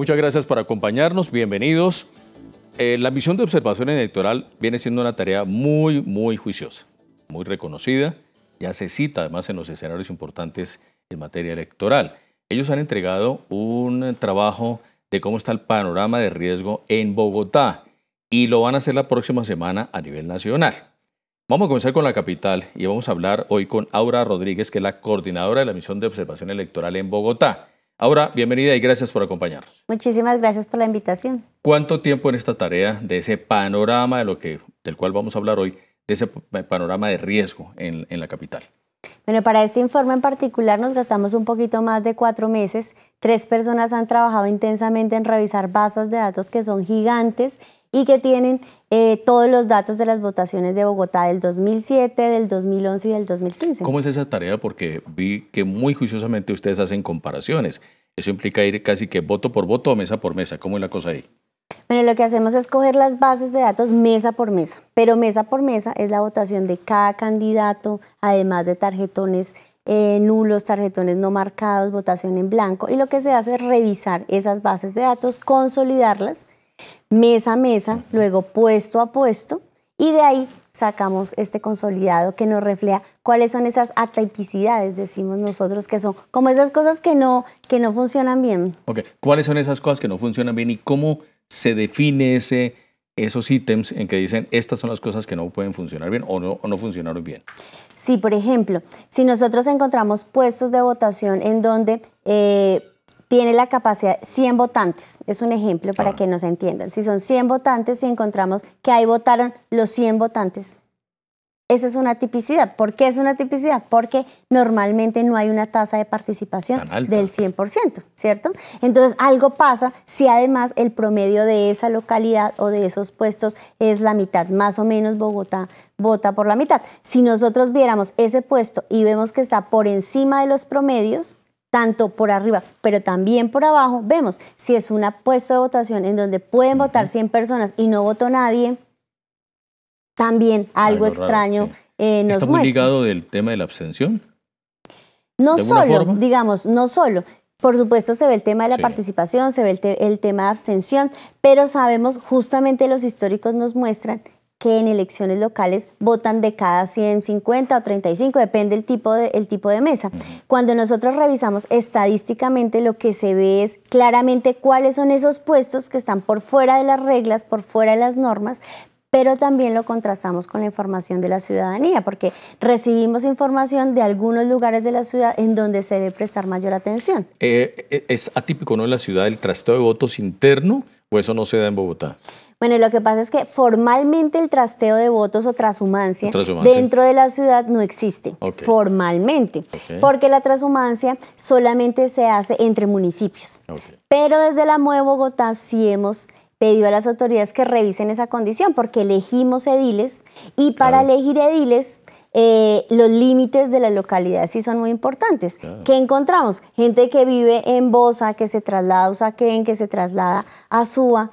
Muchas gracias por acompañarnos, bienvenidos. Eh, la misión de observación electoral viene siendo una tarea muy, muy juiciosa, muy reconocida. Ya se cita además en los escenarios importantes en materia electoral. Ellos han entregado un trabajo de cómo está el panorama de riesgo en Bogotá y lo van a hacer la próxima semana a nivel nacional. Vamos a comenzar con la capital y vamos a hablar hoy con Aura Rodríguez, que es la coordinadora de la misión de observación electoral en Bogotá. Ahora, bienvenida y gracias por acompañarnos. Muchísimas gracias por la invitación. ¿Cuánto tiempo en esta tarea de ese panorama de lo que, del cual vamos a hablar hoy, de ese panorama de riesgo en la capital? Bueno, para este informe en particular nos gastamos un poquito más de cuatro meses. Tres personas han trabajado intensamente en revisar bases de datos que son gigantes y que tienen eh, todos los datos de las votaciones de Bogotá del 2007, del 2011 y del 2015. ¿Cómo es esa tarea? Porque vi que muy juiciosamente ustedes hacen comparaciones. Eso implica ir casi que voto por voto o mesa por mesa. ¿Cómo es la cosa ahí? Bueno, lo que hacemos es coger las bases de datos mesa por mesa, pero mesa por mesa es la votación de cada candidato, además de tarjetones eh, nulos, tarjetones no marcados, votación en blanco, y lo que se hace es revisar esas bases de datos, consolidarlas mesa a mesa, luego puesto a puesto, y de ahí sacamos este consolidado que nos refleja cuáles son esas atipicidades, decimos nosotros, que son como esas cosas que no, que no funcionan bien. Ok, ¿cuáles son esas cosas que no funcionan bien y cómo se define esos ítems en que dicen estas son las cosas que no pueden funcionar bien o no, funcionaron bien. Sí, por ejemplo, si nosotros encontramos puestos de votación en donde eh, tiene la capacidad 100 votantes, es un ejemplo para ah. que nos entiendan. Si son 100 votantes y si encontramos que ahí votaron los 100 votantes, esa es una tipicidad. ¿Por qué es una tipicidad? Porque normalmente no hay una tasa de participación del 100%, ¿cierto? Entonces, algo pasa si además el promedio de esa localidad o de esos puestos es la mitad, más o menos Bogotá vota por la mitad. Si nosotros viéramos ese puesto y vemos que está por encima de los promedios, tanto por arriba, pero también por abajo, vemos si es un puesto de votación en donde pueden votar 100 personas y no votó nadie, también ah, algo, extraño eh, ¿Está muy ligado del tema de la abstención? No solo, digamos, no solo. Por supuesto, se ve el tema de la participación, se ve el, tema de abstención, pero sabemos, justamente los históricos nos muestran que en elecciones locales votan de cada 150 o 35, depende el tipo de, tipo de mesa. Cuando nosotros revisamos estadísticamente, lo que se ve es claramente cuáles son esos puestos que están por fuera de las reglas, por fuera de las normas, pero también lo contrastamos con la información de la ciudadanía, porque recibimos información de algunos lugares de la ciudad en donde se debe prestar mayor atención. Eh, eh, es atípico, ¿no? En la ciudad el trasteo de votos interno, o eso no se da en Bogotá. Bueno, lo que pasa es que formalmente el trasteo de votos o transhumancia, dentro de la ciudad no existe, formalmente, porque la transhumancia solamente se hace entre municipios. Pero desde la MOE Bogotá sí hemos pedido a las autoridades que revisen esa condición, porque elegimos ediles y para elegir ediles eh, los límites de la localidad sí son muy importantes. ¿Qué encontramos? Gente que vive en Bosa, que se traslada a Usaquén, que se traslada a Suba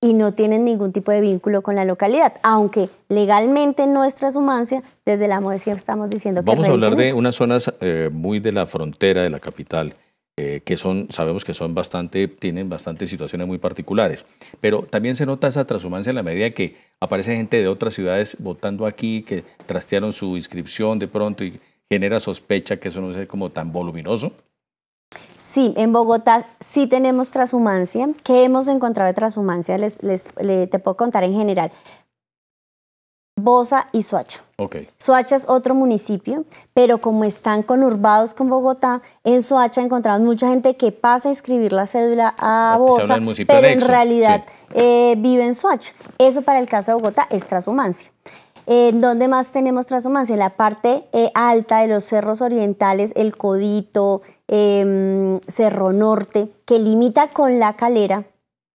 y no tienen ningún tipo de vínculo con la localidad, aunque legalmente en nuestra sumancia, desde la modestia estamos diciendo Vamos que... Vamos a hablar de unas zonas eh, muy de la frontera de la capital eh, que son, sabemos que son bastante, tienen bastantes situaciones muy particulares. Pero también se nota esa transhumancia en la medida que aparece gente de otras ciudades votando aquí, que trastearon su inscripción de pronto y genera sospecha que eso no sea como tan voluminoso. Sí, en Bogotá sí tenemos transhumancia. ¿Qué hemos encontrado de transhumancia? Les, les, te puedo contar en general. Bosa y Suacho Okay. Soacha es otro municipio, pero como están conurbados con Bogotá, en Soacha encontramos mucha gente que pasa a escribir la cédula a ah, pues Bosa, pero en realidad eh, vive en Soacha. Eso para el caso de Bogotá es trasumancia. ¿Dónde más tenemos trasumancia? En la parte eh, alta de los cerros orientales, el Codito, em, Cerro Norte, que limita con la calera,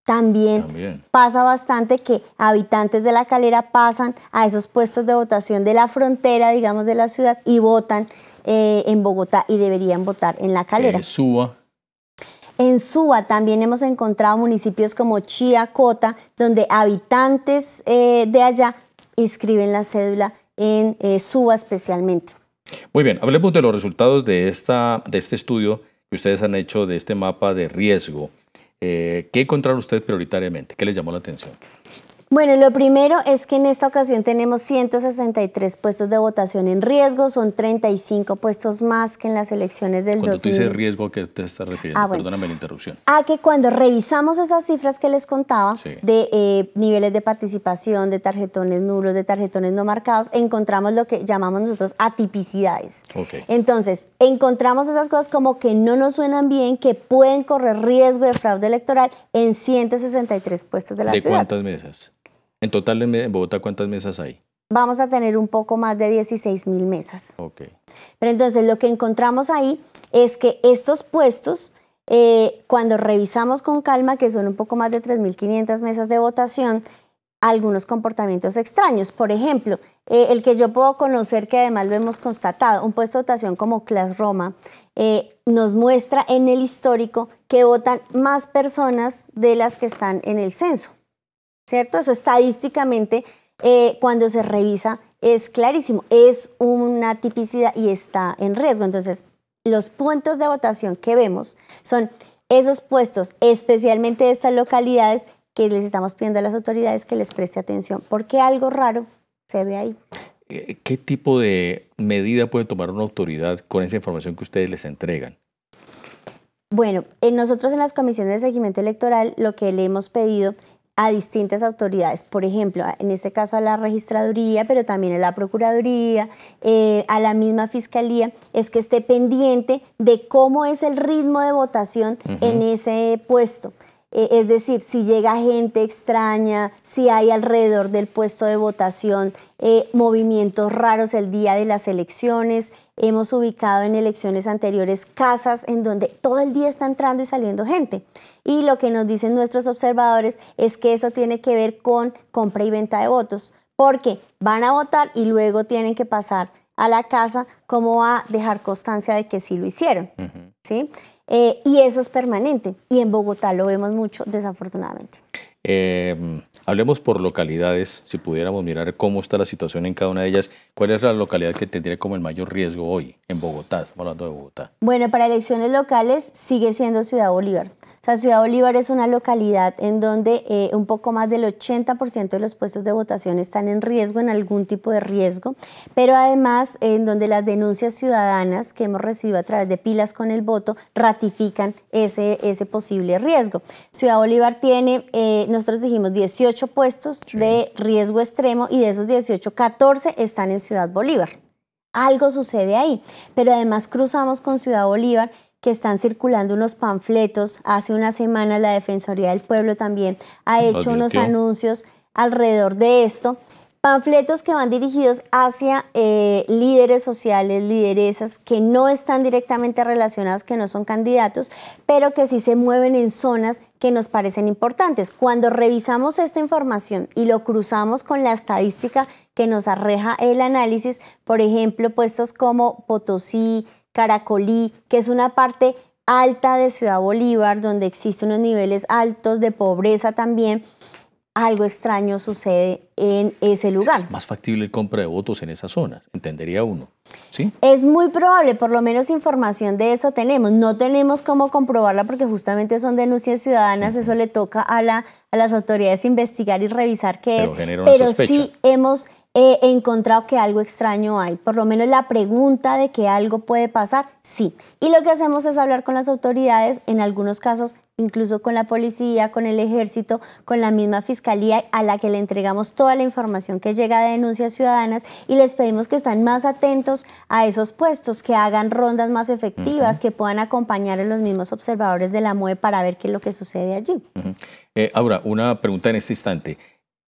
también, pasa bastante que habitantes de la calera pasan a esos puestos de votación de la frontera, digamos, de la ciudad y votan eh, en Bogotá y deberían votar en la calera. En Suba. En Suba también hemos encontrado municipios como Chiacota, donde habitantes eh, de allá inscriben la cédula en eh, Suba especialmente. Muy bien, hablemos de los resultados de, esta, de este estudio que ustedes han hecho de este mapa de riesgo. Eh, ¿Qué encontraron ustedes prioritariamente? ¿Qué les llamó la atención? Bueno, lo primero es que en esta ocasión tenemos 163 puestos de votación en riesgo, son 35 puestos más que en las elecciones del 2000. tú dices riesgo, ¿a qué te estás refiriendo? Ah, Perdóname la interrupción. A ah, que cuando revisamos esas cifras que les contaba de eh, niveles de participación, de tarjetones nulos, de tarjetones no marcados, encontramos lo que llamamos nosotros atipicidades. Entonces, encontramos esas cosas como que no nos suenan bien, que pueden correr riesgo de fraude electoral en 163 puestos de la ciudad. ¿De cuántas mesas? En total, en Bogotá, ¿cuántas mesas hay? Vamos a tener un poco más de 16.000 mil mesas. Ok. Pero entonces lo que encontramos ahí es que estos puestos, eh, cuando revisamos con calma, que son un poco más de 3.500 mesas de votación, algunos comportamientos extraños. Por ejemplo, eh, el que yo puedo conocer, que además lo hemos constatado, un puesto de votación como Class Roma, eh, nos muestra en el histórico que votan más personas de las que están en el censo. ¿cierto? Eso estadísticamente, eh, cuando se revisa, es clarísimo, es una tipicidad y está en riesgo. Entonces, los puntos de votación que vemos son esos puestos, especialmente de estas localidades, que les estamos pidiendo a las autoridades que les preste atención, porque algo raro se ve ahí. Eh, ¿Qué tipo de medida puede tomar una autoridad con esa información que ustedes les entregan? Bueno, eh, nosotros en las comisiones de seguimiento electoral lo que le hemos pedido a distintas autoridades, por ejemplo, en este caso a la registraduría, pero también a la procuraduría, eh, a la misma fiscalía, es que esté pendiente de cómo es el ritmo de votación en ese puesto. Eh, es decir, si llega gente extraña, si hay alrededor del puesto de votación eh, movimientos raros el día de las elecciones. Hemos ubicado en elecciones anteriores casas en donde todo el día está entrando y saliendo gente. Y lo que nos dicen nuestros observadores es que eso tiene que ver con compra y venta de votos, porque van a votar y luego tienen que pasar a la casa como a dejar constancia de que sí lo hicieron. ¿sí? Eh, y eso es permanente y en Bogotá lo vemos mucho, desafortunadamente. Em, hablemos por localidades, si pudiéramos mirar cómo está la situación en cada una de ellas, ¿cuál es la localidad que tendría como el mayor riesgo hoy en Bogotá? Estamos hablando de Bogotá. Bueno, para elecciones locales sigue siendo Ciudad Bolívar. Ciudad Bolívar es una localidad en donde eh, un poco más del 80% de los puestos de votación están en riesgo, en algún tipo de riesgo, pero además en donde las denuncias ciudadanas que hemos recibido a través de pilas con el voto ratifican ese, posible riesgo. Ciudad Bolívar tiene, eh, nosotros dijimos, 18 puestos de riesgo extremo y de esos 18, 14 están en Ciudad Bolívar. Algo sucede ahí, pero además cruzamos con Ciudad Bolívar que están circulando unos panfletos. Hace una semana la Defensoría del Pueblo también ha hecho unos anuncios alrededor de esto. Panfletos que van dirigidos hacia eh, líderes sociales, lideresas que no están directamente relacionados, que no son candidatos, pero que sí se mueven en zonas que nos parecen importantes. Cuando revisamos esta información y lo cruzamos con la estadística que nos arreja el análisis, por ejemplo, puestos como Potosí, Caracolí, que es una parte alta de Ciudad Bolívar, donde existen unos niveles altos de pobreza también, algo extraño sucede en ese lugar. Es más factible el compra de votos en esa zona, entendería uno. ¿Sí? Es muy probable, por lo menos información de eso tenemos. No tenemos cómo comprobarla porque justamente son denuncias ciudadanas, eso le toca a, las autoridades investigar y revisar qué es. Pero sí hemos he encontrado que algo extraño hay. Por lo menos la pregunta de que algo puede pasar, sí. Y lo que hacemos es hablar con las autoridades, en algunos casos incluso con la policía, con el ejército, con la misma fiscalía a la que le entregamos toda la información que llega de denuncias ciudadanas y les pedimos que estén más atentos a esos puestos, que hagan rondas más efectivas, que puedan acompañar a los mismos observadores de la MUE para ver qué es lo que sucede allí. Eh, Aura, una pregunta en este instante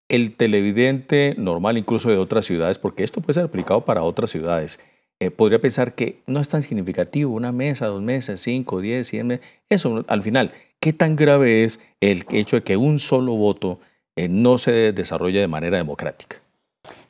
el televidente normal, incluso de otras ciudades, porque esto puede ser aplicado para otras ciudades, eh, podría pensar que no es tan significativo, una mesa, dos meses, cinco, diez, cien meses. Eso, al final, ¿qué tan grave es el hecho de que un solo voto eh, no se desarrolle de manera democrática?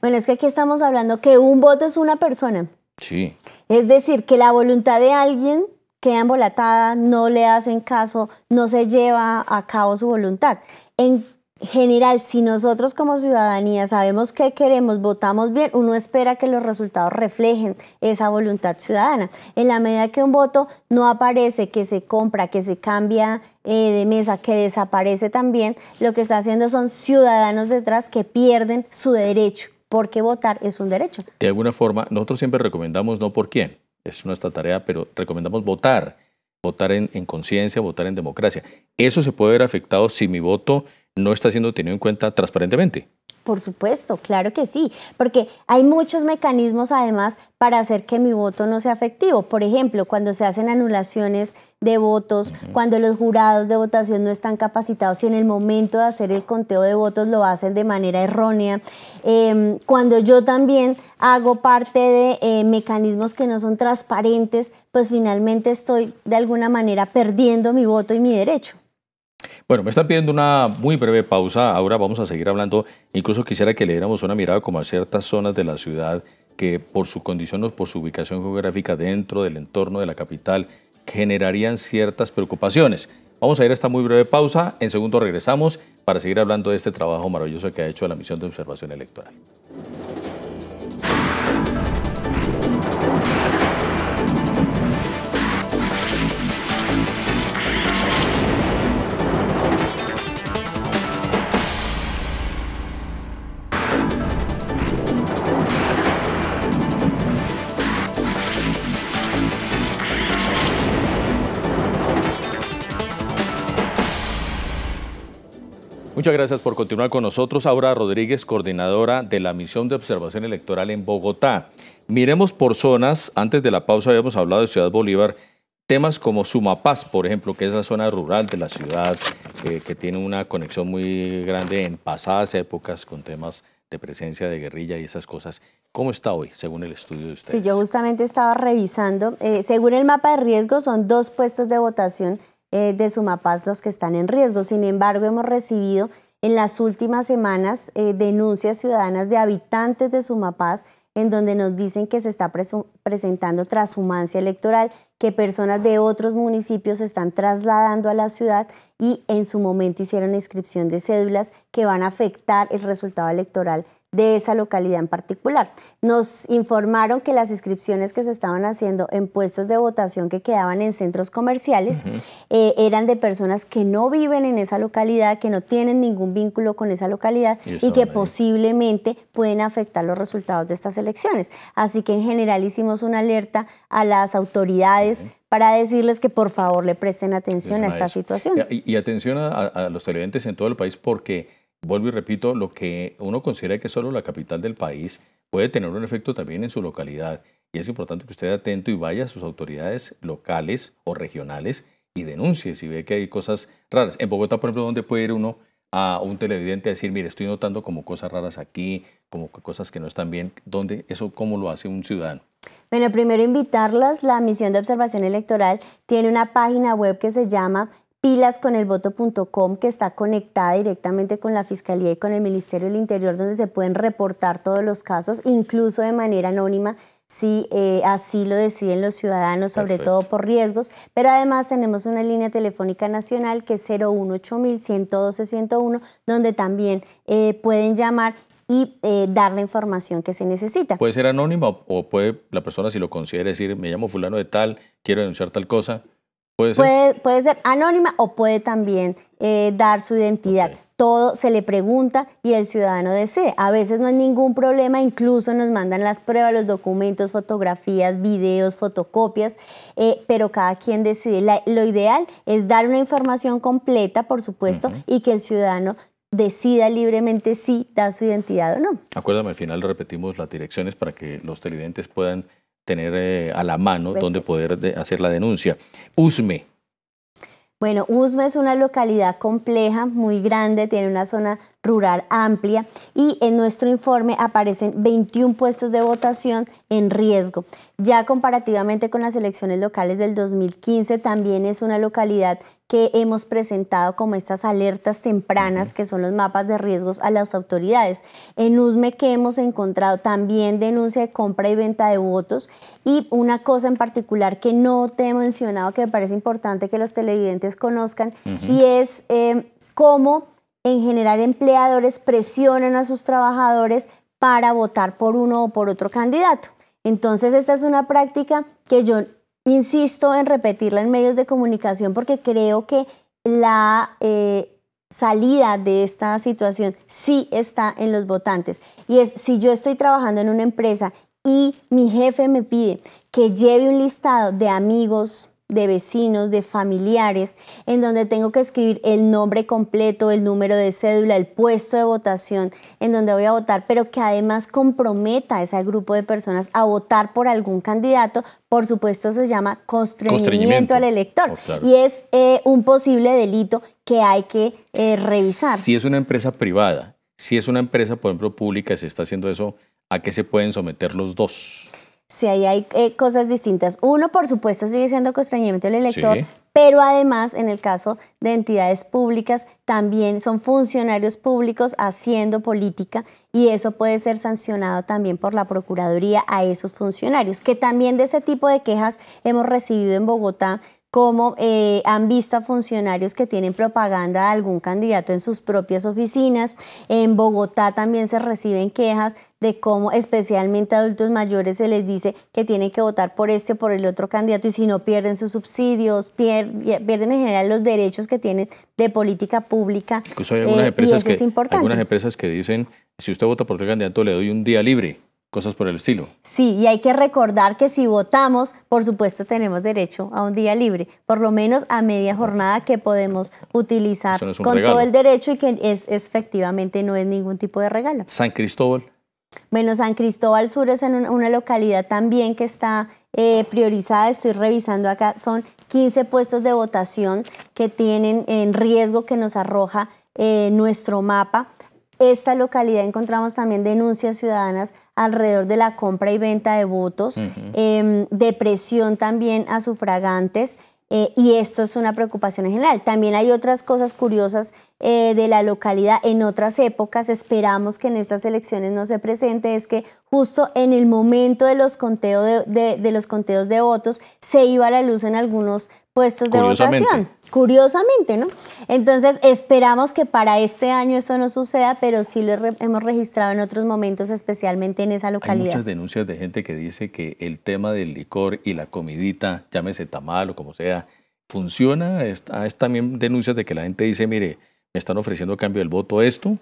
Bueno, es que aquí estamos hablando que un voto es una persona. Sí. Es decir, que la voluntad de alguien queda embolatada, no le hacen caso, no se lleva a cabo su voluntad. En general, si nosotros como ciudadanía sabemos qué queremos, votamos bien, uno espera que los resultados reflejen esa voluntad ciudadana. En la medida que un voto no aparece, que se compra, que se cambia eh, de mesa, que desaparece también, lo que está haciendo son ciudadanos detrás que pierden su derecho, porque votar es un derecho. De alguna forma, nosotros siempre recomendamos no por quién, es nuestra tarea, pero recomendamos votar, votar en, en conciencia, votar en democracia. Eso se puede ver afectado si mi voto no está siendo tenido en cuenta transparentemente. Por supuesto, claro que sí, porque hay muchos mecanismos además para hacer que mi voto no sea efectivo. Por ejemplo, cuando se hacen anulaciones de votos, cuando los jurados de votación no están capacitados y en el momento de hacer el conteo de votos lo hacen de manera errónea, em, cuando yo también hago parte de eh, mecanismos que no son transparentes, pues finalmente estoy de alguna manera perdiendo mi voto y mi derecho. Bueno, me están pidiendo una muy breve pausa. Ahora vamos a seguir hablando. Incluso quisiera que le diéramos una mirada como a ciertas zonas de la ciudad que por su condición o por su ubicación geográfica dentro del entorno de la capital generarían ciertas preocupaciones. Vamos a ir a esta muy breve pausa. En segundo regresamos para seguir hablando de este trabajo maravilloso que ha hecho la misión de observación electoral. Muchas gracias por continuar con nosotros. Aura Rodríguez, coordinadora de la misión de observación electoral en Bogotá. Miremos por zonas. Antes de la pausa habíamos hablado de Ciudad Bolívar. Temas como Sumapaz, por ejemplo, que es la zona rural de la ciudad, eh, que tiene una conexión muy grande en pasadas épocas con temas de presencia de guerrilla y esas cosas. ¿Cómo está hoy, según el estudio de ustedes? Sí, yo justamente estaba revisando. Eh, según el mapa de riesgo, son dos puestos de votación eh, de Sumapaz los que están en riesgo. Sin embargo, hemos recibido en las últimas semanas eh, denuncias ciudadanas de habitantes de Sumapaz en donde nos dicen que se está presentando transhumancia electoral, que personas de otros municipios se están trasladando a la ciudad y en su momento hicieron inscripción de cédulas que van a afectar el resultado electoral de esa localidad en particular. Nos informaron que las inscripciones que se estaban haciendo en puestos de votación que quedaban en centros comerciales eh, eran de personas que no viven en esa localidad, que no tienen ningún vínculo con esa localidad y, que posiblemente pueden afectar los resultados de estas elecciones. Así que en general hicimos una alerta a las autoridades para decirles que por favor le presten atención, a esta situación. Y, atención a, a, los televidentes en todo el país porque Vuelvo y repito, lo que uno considera que solo la capital del país puede tener un efecto también en su localidad. Y es importante que usted atento y vaya a sus autoridades locales o regionales y denuncie si ve que hay cosas raras. En Bogotá, por ejemplo, ¿dónde puede ir uno a un televidente a decir, mire, estoy notando como cosas raras aquí, como cosas que no están bien? ¿Dónde, ¿Eso cómo lo hace un ciudadano? Bueno, primero invitarlas, la misión de observación electoral tiene una página web que se llama pilas con el que está conectada directamente con la Fiscalía y con el Ministerio del Interior donde se pueden reportar todos los casos, incluso de manera anónima si eh, así lo deciden los ciudadanos, sobre todo por riesgos. Pero además tenemos una línea telefónica nacional que es 112 donde también eh, pueden llamar y eh, dar la información que se necesita. Puede ser anónima o puede la persona, si lo considera, decir, me llamo fulano de tal, quiero denunciar tal cosa. ¿Puede ser? Puede, ser anónima o puede también eh, dar su identidad. Todo se le pregunta y el ciudadano desee. A veces no hay ningún problema, incluso nos mandan las pruebas, los documentos, fotografías, videos, fotocopias, eh, pero cada quien decide. lo ideal es dar una información completa, por supuesto, y que el ciudadano decida libremente si da su identidad o no. Acuérdame, al final repetimos las direcciones para que los televidentes puedan tener eh, a la mano donde poder hacer la denuncia. Usme. Bueno, Usme es una localidad compleja, muy grande, tiene una zona rural amplia y en nuestro informe aparecen 21 puestos de votación en riesgo. Ya comparativamente con las elecciones locales del 2015, también es una localidad que hemos presentado como estas alertas tempranas, que son los mapas de riesgos a las autoridades. En USME que hemos encontrado también denuncia de compra y venta de votos y una cosa en particular que no te he mencionado que me parece importante que los televidentes conozcan y es eh, cómo en general empleadores presionan a sus trabajadores para votar por uno o por otro candidato. Entonces esta es una práctica que yo insisto en repetirla en medios de comunicación porque creo que la eh, salida de esta situación sí está en los votantes. Y es si yo estoy trabajando en una empresa y mi jefe me pide que lleve un listado de amigos, de vecinos, de familiares, en donde tengo que escribir el nombre completo, el número de cédula, el puesto de votación, en donde voy a votar, pero que además comprometa a ese grupo de personas a votar por algún candidato, por supuesto se llama constreñimiento, al elector. Oh, y es eh, un posible delito que hay que eh, revisar. Si es una empresa privada, si es una empresa, por ejemplo, pública, se está haciendo eso, ¿a qué se pueden someter los dos? Sí, ahí hay eh, cosas distintas. Uno, por supuesto, sigue siendo constreñimiento del elector, pero además, en el caso de entidades públicas, también son funcionarios públicos haciendo política y eso puede ser sancionado también por la Procuraduría a esos funcionarios, que también de ese tipo de quejas hemos recibido en Bogotá como eh, han visto a funcionarios que tienen propaganda de algún candidato en sus propias oficinas. En Bogotá también se reciben quejas de cómo especialmente a adultos mayores se les dice que tienen que votar por este o por el otro candidato y si no pierden sus subsidios, pierden en general los derechos que tienen de política pública. Incluso hay algunas, eh, empresas, que, algunas empresas que dicen, si usted vota por otro candidato le doy un día libre cosas por el estilo. Sí, y hay que recordar que si votamos, por supuesto tenemos derecho a un día libre, por lo menos a media jornada que podemos utilizar con todo el derecho y que es, efectivamente no es ningún tipo de regalo. San Cristóbal bueno, San Cristóbal Sur es en una localidad también que está eh, priorizada, estoy revisando acá, son 15 puestos de votación que tienen en riesgo que nos arroja eh, nuestro mapa. Esta localidad encontramos también denuncias ciudadanas alrededor de la compra y venta de votos, em, depresión también a sufragantes. Eh, y esto es una preocupación en general. También hay otras cosas curiosas eh, de la localidad. En otras épocas esperamos que en estas elecciones no se presente, es que justo en el momento de los, de los conteos de votos se iba a la luz en algunos puestos de votación. Curiosamente, ¿no? Entonces, esperamos que para este año eso no suceda, pero sí lo hemos registrado en otros momentos, especialmente en esa localidad. Hay muchas denuncias de gente que dice que el tema del licor y la comidita, llámese tamal o como sea, funciona. Hay también denuncias de que la gente dice, mire, me están ofreciendo cambio del voto esto,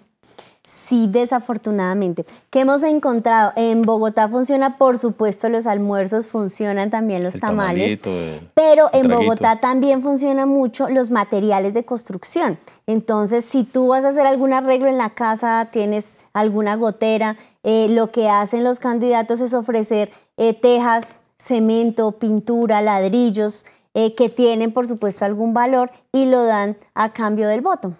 Sí, desafortunadamente. ¿Qué hemos encontrado? En Bogotá funciona, por supuesto, los almuerzos, funcionan también los tamales, pero en Bogotá también funcionan mucho los materiales de construcción. Entonces, si tú vas a hacer algún arreglo en la casa, tienes alguna gotera, eh, lo que hacen los candidatos es ofrecer eh, tejas, cemento, pintura, ladrillos, eh, que tienen, por supuesto, algún valor y lo dan a cambio del voto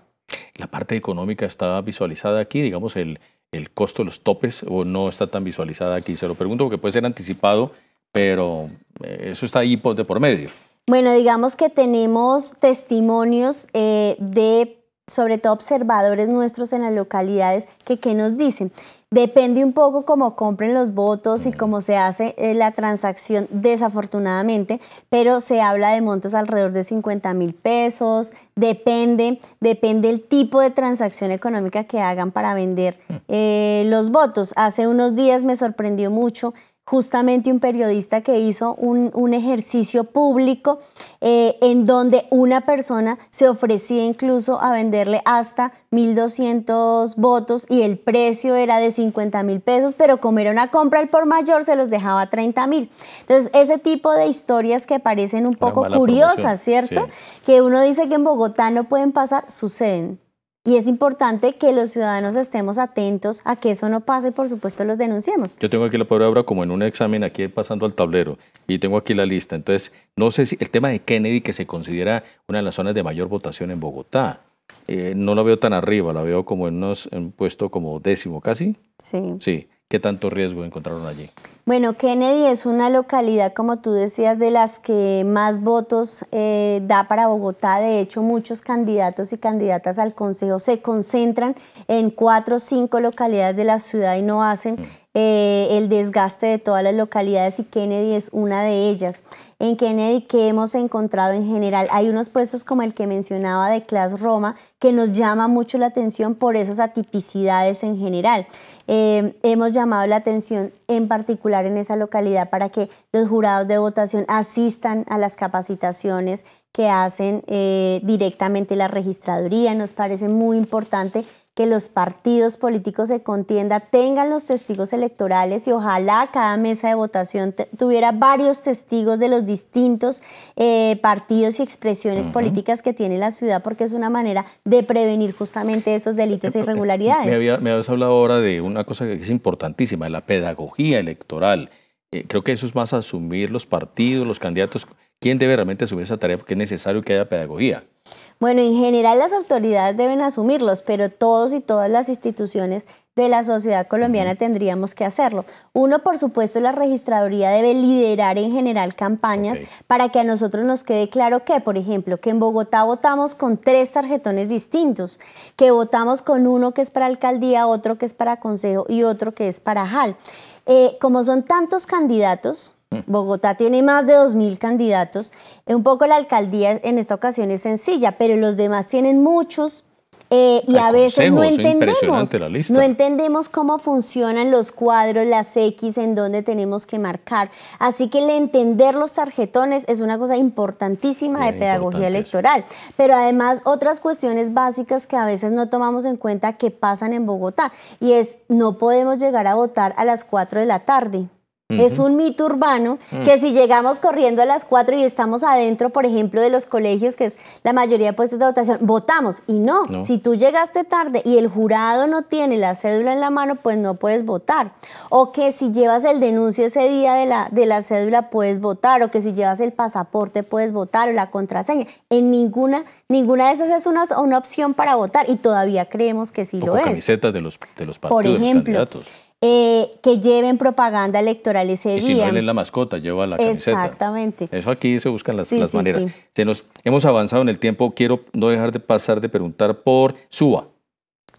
la parte económica está visualizada aquí, digamos, el, el costo de los topes o no está tan visualizada aquí. Se lo pregunto porque puede ser anticipado, pero eh, eso está ahí de por medio. Bueno, digamos que tenemos testimonios eh, de sobre todo observadores nuestros en las localidades, que nos dicen, Depende un poco cómo compren los votos y cómo se hace eh, la transacción, desafortunadamente, pero se habla de montos alrededor de 50 mil pesos. Depende, depende el tipo de transacción económica que hagan para vender mm. eh, los votos. Hace unos días me sorprendió mucho justamente un periodista que hizo un, un ejercicio público eh, en donde una persona se ofrecía incluso a venderle hasta 1.200 votos y el precio era de 50 mil pesos, pero como era una compra al por mayor se los dejaba a 30 mil. Entonces, ese tipo de historias que parecen un poco curiosas, ¿cierto? Que uno dice que en Bogotá no pueden pasar, suceden. Y es importante que los ciudadanos estemos atentos a que eso no pase y por supuesto los denunciemos. Yo tengo aquí la palabra como en un examen aquí pasando al tablero y tengo aquí la lista. Entonces, no sé si el tema de Kennedy que se considera una de las zonas de mayor votación en Bogotá. Eh, no la veo tan arriba, la veo como en, en un puesto como décimo casi. Sí. Sí. ¿Qué tanto riesgo encontraron allí? Bueno, Kennedy es una localidad, como tú decías, de las que más votos eh, da para Bogotá. De hecho, muchos candidatos y candidatas al Consejo se concentran en cuatro o cinco localidades de la ciudad y no hacen mm. Eh, el desgaste de todas las localidades y Kennedy es una de ellas. En Kennedy, que hemos encontrado en general? Hay unos puestos como el que mencionaba de Class Roma que nos llama mucho la atención por esas atipicidades en general. Eh, hemos llamado la atención en particular en esa localidad para que los jurados de votación asistan a las capacitaciones que hacen eh, directamente la registraduría. Nos parece muy importante que los partidos políticos de contienda tengan los testigos electorales y ojalá cada mesa de votación tuviera varios testigos de los distintos eh, partidos y expresiones políticas que tiene la ciudad, porque es una manera de prevenir justamente esos delitos e eh, irregularidades. Me, me habías hablado ahora de una cosa que es importantísima, la pedagogía electoral eh, creo que eso es más asumir los partidos, los candidatos, quién debe realmente asumir esa tarea porque es necesario que haya pedagogía. Bueno, en general las autoridades deben asumirlos, pero todos y todas las instituciones de la sociedad colombiana tendríamos que hacerlo. Uno, por supuesto, la registraduría debe liderar en general campañas para que a nosotros nos quede claro que, por ejemplo, que en Bogotá votamos con tres tarjetones distintos, que votamos con uno que es para alcaldía, otro que es para consejo y otro que es para JAL. Eh, como son tantos candidatos, Mm. Bogotá tiene más de 2.000 candidatos. Eh, un poco la alcaldía en esta ocasión es sencilla, pero los demás tienen muchos. Eh, y a veces no eh, entendemos, no entendemos cómo funcionan los cuadros, las X, en dónde tenemos que marcar. Así que el entender los tarjetones es una cosa importantísima de pedagogía electoral. Pero además otras cuestiones básicas que a veces no tomamos en cuenta que pasan en Bogotá y es no podemos llegar a votar a las 4 de la tarde es un mito urbano mm. que si llegamos corriendo a las 4 y estamos adentro, por ejemplo, de los colegios, que es la mayoría de puestos de votación, votamos. Y no, si tú llegaste tarde y el jurado no tiene la cédula en la mano, pues no puedes votar. O que si llevas el denuncio ese día de la, de la cédula, puedes votar. O que si llevas el pasaporte, puedes votar. O la contraseña. En ninguna, ninguna de esas es una, opción para votar. Y todavía creemos que sí lo es. camisetas de los, de los partidos, por ejemplo, eh, que lleven propaganda electoral ese día. Si no, es la mascota, lleva la camiseta. Exactamente. Eso aquí se buscan las, maneras. hemos avanzado en el tiempo. Quiero no dejar de pasar de preguntar por Suba.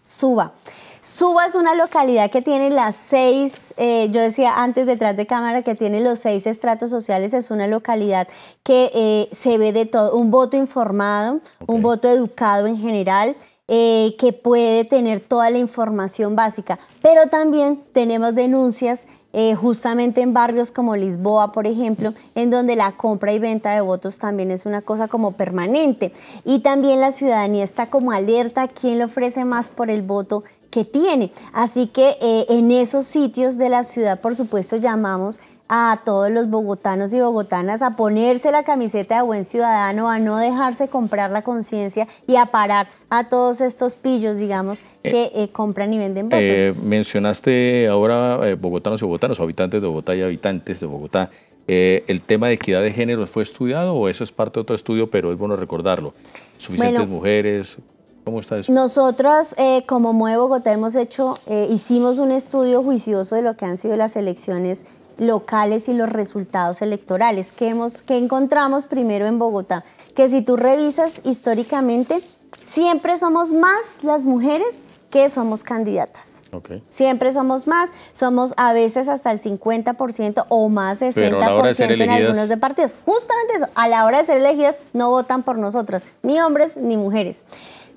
Suba. Suba es una localidad que tiene las seis, eh, yo decía antes detrás de cámara, que tiene los seis estratos sociales, es una localidad que eh, se ve de todo, un voto informado, un voto educado en general, eh, que puede tener toda la información básica, pero también tenemos denuncias eh, justamente en barrios como Lisboa, por ejemplo, en donde la compra y venta de votos también es una cosa como permanente. Y también la ciudadanía está como alerta a quién le ofrece más por el voto que tiene. Así que eh, en esos sitios de la ciudad, por supuesto, llamamos a todos los bogotanos y bogotanas a ponerse la camiseta de buen ciudadano, a no dejarse comprar la conciencia y a parar a todos estos pillos, digamos, eh, que eh, compran y venden votos. Eh, mencionaste ahora bogotanos y bogotanos, habitantes de Bogotá y habitantes de Bogotá. ¿El tema de equidad de género fue estudiado o eso es parte de otro estudio, pero es bueno recordarlo? Suficientes mujeres, ¿Cómo está eso? Nosotros, como Mueve Bogotá, hemos hecho, hicimos un estudio juicioso de lo que han sido las elecciones locales y los resultados electorales. ¿Qué, hemos, encontramos primero en Bogotá? Que si tú revisas históricamente, siempre somos más las mujeres que somos candidatas. Siempre somos más, somos a veces hasta el 50% o más 60% en algunos de partidos. Justamente eso, a la hora de ser elegidas no votan por nosotras, ni hombres ni mujeres.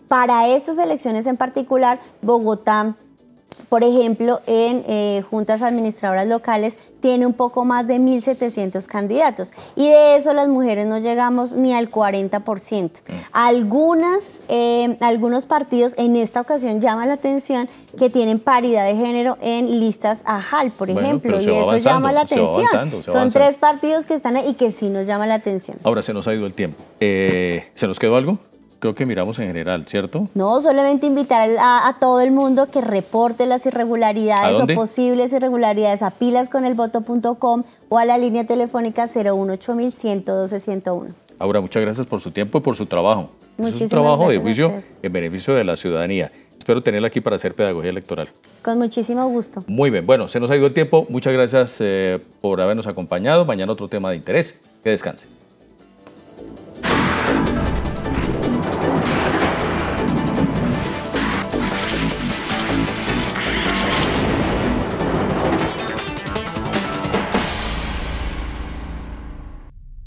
Para estas elecciones en particular, Bogotá por ejemplo, en eh, juntas administradoras locales tiene un poco más de 1.700 candidatos y de eso las mujeres no llegamos ni al 40%. Algunas, eh, algunos partidos en esta ocasión llaman la atención que tienen paridad de género en listas a HAL, por ejemplo, y eso llama la atención. Son tres partidos que están ahí y que sí nos llama la atención. Ahora se nos ha ido el tiempo. Eh, ¿Se nos quedó algo? creo que miramos en general, ¿cierto? No, solamente invitar a, todo el mundo que reporte las irregularidades o posibles irregularidades a pilasconelvoto.com o a la línea telefónica 018 112 101 Aura, muchas gracias por su tiempo y por su trabajo. Muchísimas es un trabajo de juicio en beneficio de la ciudadanía. Espero tenerla aquí para hacer pedagogía electoral. Con muchísimo gusto. Muy bien, bueno, se nos ha ido el tiempo. Muchas gracias eh, por habernos acompañado. Mañana otro tema de interés. Que descanse.